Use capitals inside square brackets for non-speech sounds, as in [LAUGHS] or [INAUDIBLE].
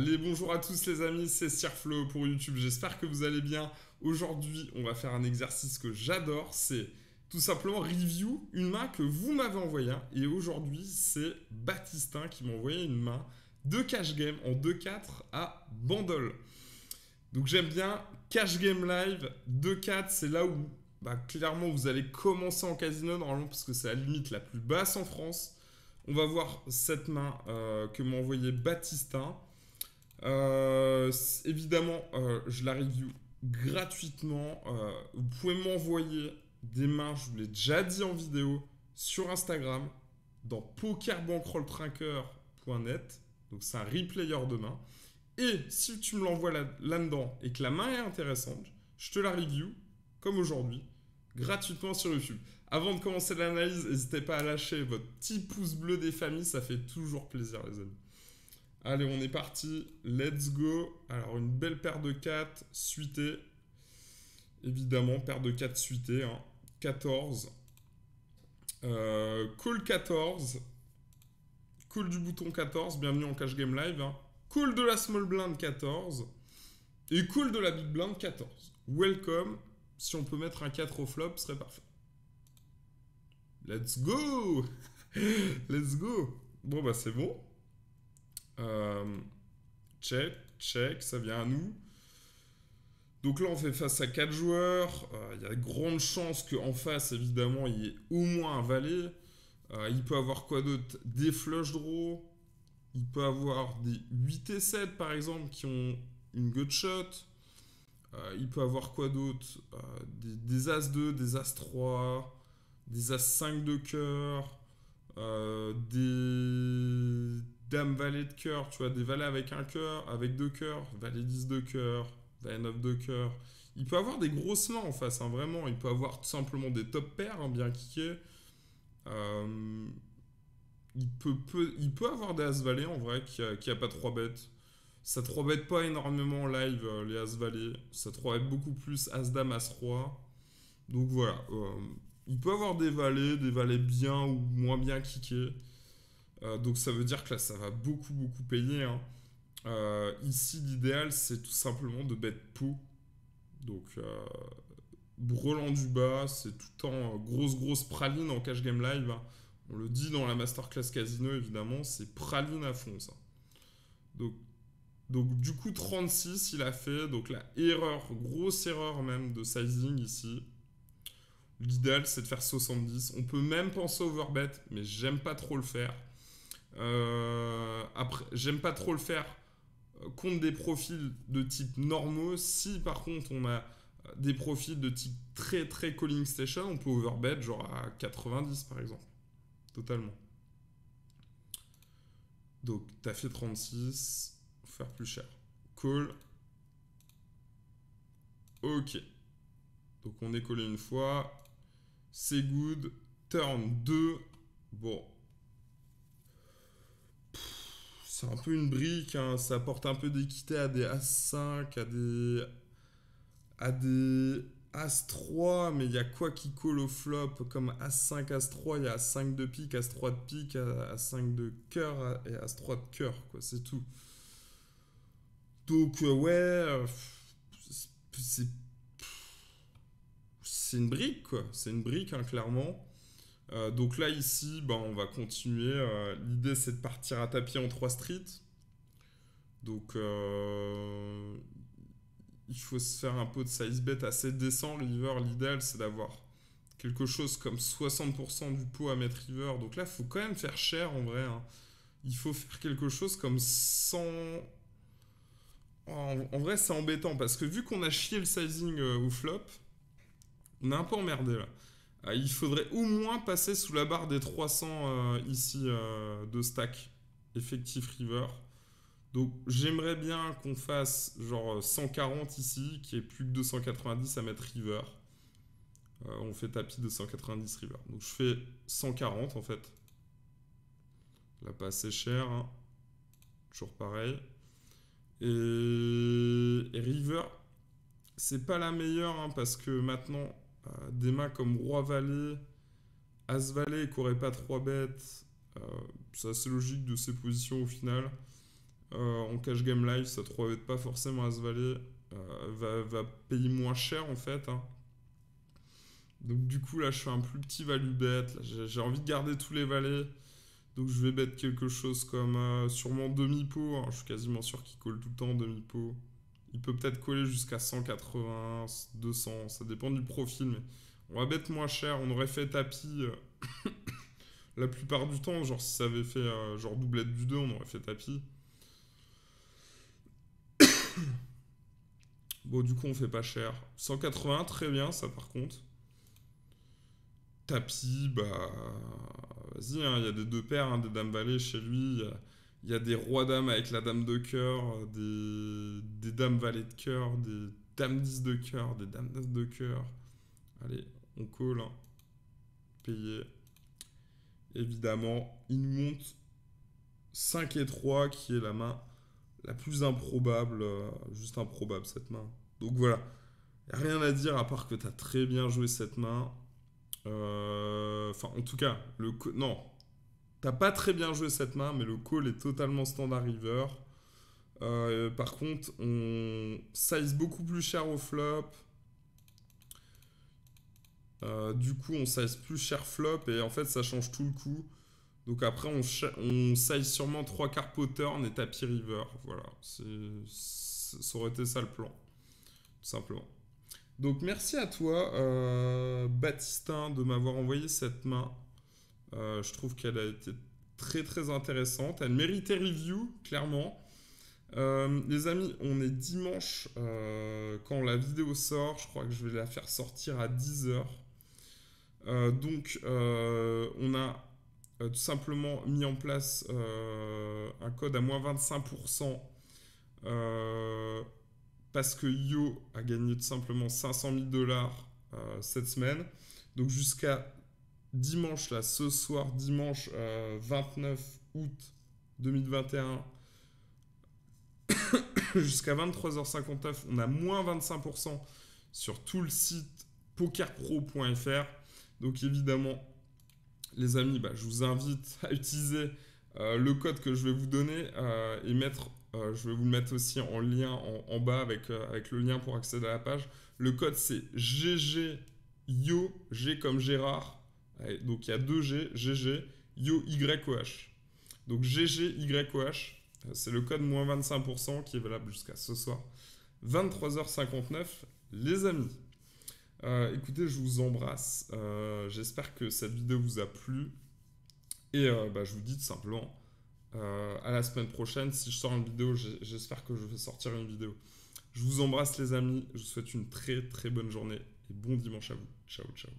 Allez, bonjour à tous les amis, c'est Sirflo pour YouTube, j'espère que vous allez bien. Aujourd'hui, on va faire un exercice que j'adore, c'est tout simplement review une main que vous m'avez envoyée. Hein. Et aujourd'hui, c'est Baptistin qui m'a envoyé une main de cash game en 2-4 à Bandol. Donc j'aime bien cash game live 2-4, c'est là où bah, clairement vous allez commencer en casino normalement parce que c'est la limite la plus basse en France. On va voir cette main euh, que m'a envoyé Baptistin évidemment, euh, je la review gratuitement. Euh, vous pouvez m'envoyer des mains, je vous l'ai déjà dit en vidéo, sur Instagram, dans pokerbankrolltrinker.net. Donc c'est un replayer de main. Et si tu me l'envoies là-dedans et que la main est intéressante, je te la review, comme aujourd'hui, gratuitement sur YouTube. Avant de commencer l'analyse, n'hésitez pas à lâcher votre petit pouce bleu des familles, ça fait toujours plaisir les amis. Allez, on est parti. Let's go. Alors, une belle paire de 4 suitée. Évidemment, paire de 4 suitée. 14. Cool 14. Cool du bouton 14. Bienvenue en Cash Game Live. Hein. Cool de la Small Blind 14. Et cool de la Big Blind 14. Welcome. Si on peut mettre un 4 au flop, ce serait parfait. Let's go [LAUGHS] Let's go Bon, bah c'est bon. Euh, check, check, ça vient à nous. Donc là, on fait face à 4 joueurs. Euh, il y a de grandes chances qu'en face, évidemment, il y ait au moins un valet. Euh, il peut avoir quoi d'autre Des flush draws. Il peut avoir des 8 et 7, par exemple, qui ont une good shot. il peut avoir quoi d'autre des, des, As 2, des As 3, des As 5 de cœur, des dame valet de cœur, tu vois, des valets avec un cœur, avec deux cœurs, valet 10 de cœur, valet 9 de cœur. Il peut avoir des grosses mains en face, hein, vraiment. Il peut avoir tout simplement des top pairs hein, bien kickés. Euh, il, peut, avoir des as valets en vrai qui a, pas trois bêtes. Ça 3 bête pas énormément en live euh, les as valets. Ça 3 rebête beaucoup plus as dame, as roi. Donc voilà. Euh, il peut avoir des valets, des valets bien ou moins bien kickés. Euh, donc ça veut dire que là, ça va beaucoup, beaucoup payer. Hein. Euh, ici, l'idéal, c'est tout simplement de bet pot. Donc, euh, du bas, c'est tout le temps euh, grosse, grosse praline en cash game live. Hein. On le dit dans la masterclass casino, évidemment, c'est praline à fond, ça. Donc, donc, du coup, 36, il a fait. Donc, la erreur, grosse erreur même de sizing ici. L'idéal, c'est de faire 70. On peut même penser overbet, mais j'aime pas trop le faire. Euh, après, j'aime pas trop le faire euh, contre des profils de type normaux. Si par contre on a euh, des profils de type très très calling station, on peut overbet genre à 90 par exemple. Totalement. Donc t'as fait 36, faire plus cher. Call. Ok. Donc on est collé une fois. C'est good. Turn 2. Bon, c'est un peu une brique, hein. ça apporte un peu d'équité à des As5, à des. à des. As3, mais il y a quoi qui colle au flop Comme As5, As3, il y a As5 de pique, As3 de pique, As5 de cœur et As3 de cœur, quoi, c'est tout. Donc, euh, ouais, euh, c'est. C'est une brique, quoi. C'est une brique, hein, clairement. Euh, donc là, ici, ben, on va continuer. Euh, l'idée, c'est de partir à tapis en 3 streets. Donc, euh, il faut se faire un pot de size bet assez décent. River, l'idéal, c'est d'avoir quelque chose comme 60% du pot à mettre river. Donc là, il faut quand même faire cher en vrai. Hein. Il faut faire quelque chose comme 100... En, vrai, c'est embêtant parce que vu qu'on a chié le sizing au flop, on est un peu emmerdé là. Euh, il faudrait au moins passer sous la barre des 300 euh, ici euh, de stack effectif river. Donc j'aimerais bien qu'on fasse genre 140 ici, qui est plus que 290 à mettre river. on fait tapis 290 river. Donc je fais 140 en fait. Là pas assez cher. Hein. Toujours pareil. Et, river, c'est pas la meilleure hein, parce que maintenant euh, des mains comme Roi-Valet, As-Valet qui n'aurait pas trois bêtes, euh, c'est assez logique de ces positions au final. Euh, en cash game live, ça 3 bêtes pas forcément As-Valet, va, va, payer moins cher en fait. Hein. Donc du coup là je fais un plus petit value bet, j'ai envie de garder tous les valets. Donc je vais bet quelque chose comme sûrement demi-pot, hein. je suis quasiment sûr qu'il colle tout le temps demi-pot il peut peut-être coller jusqu'à 180, 200, ça dépend du profil. Mais on va mettre moins cher. On aurait fait tapis euh, [COUGHS] la plupart du temps. Genre, si ça avait fait euh, genre doublette du 2, on aurait fait tapis. [COUGHS] bon, du coup, on fait pas cher. 180, très bien, ça par contre. Tapis, bah. Vas-y, hein, il y a des deux paires, hein, des dames valées chez lui. Il y a des rois-dames avec la dame de cœur, des, dames valets de cœur, des dames 10 de cœur, des dames 9 de cœur. Allez, on colle. Hein. Payé. Évidemment, il nous monte 5 et 3 qui est la main la plus improbable. Euh, juste improbable cette main. Donc voilà. Rien à dire à part que tu as très bien joué cette main. Euh, enfin, en tout cas, le. Non, T'as pas très bien joué cette main, mais le call est totalement standard river. Euh, par contre, on size beaucoup plus cher au flop. Euh, du coup, on size plus cher flop et en fait, ça change tout le coup. Donc après, on, on size sûrement 3 quarts potter et tapis river. Voilà, ça aurait été ça le plan, tout simplement. Donc merci à toi, euh, Baptistin, de m'avoir envoyé cette main. Euh, je trouve qu'elle a été très très intéressante. Elle méritait review, clairement. Euh, les amis, on est dimanche euh, quand la vidéo sort. Je crois que je vais la faire sortir à 10h. donc, on a tout simplement mis en place un code à moins 25% parce que Yo a gagné tout simplement 500 000 dollars cette semaine. Donc, jusqu'à dimanche, là, ce soir, dimanche 29 euh, août 2021, [COUGHS] jusqu'à 23h59, on a moins 25% sur tout le site pokerpro.fr. Donc évidemment, les amis, bah, je vous invite à utiliser euh, le code que je vais vous donner euh, et mettre, je vais vous le mettre aussi en lien en, bas avec, avec le lien pour accéder à la page. Le code c'est GGYO, G comme Gérard, donc il y a 2G, GG, YOYOH. Donc GGYOH, euh, c'est le code moins 25% qui est valable jusqu'à ce soir. 23h59, les amis. Euh, écoutez, je vous embrasse. Euh, j'espère que cette vidéo vous a plu. Et bah, je vous dis tout simplement à la semaine prochaine. Si je sors une vidéo, j'espère que je vais sortir une vidéo. Je vous embrasse les amis. Je vous souhaite une très très bonne journée et bon dimanche à vous. Ciao, ciao.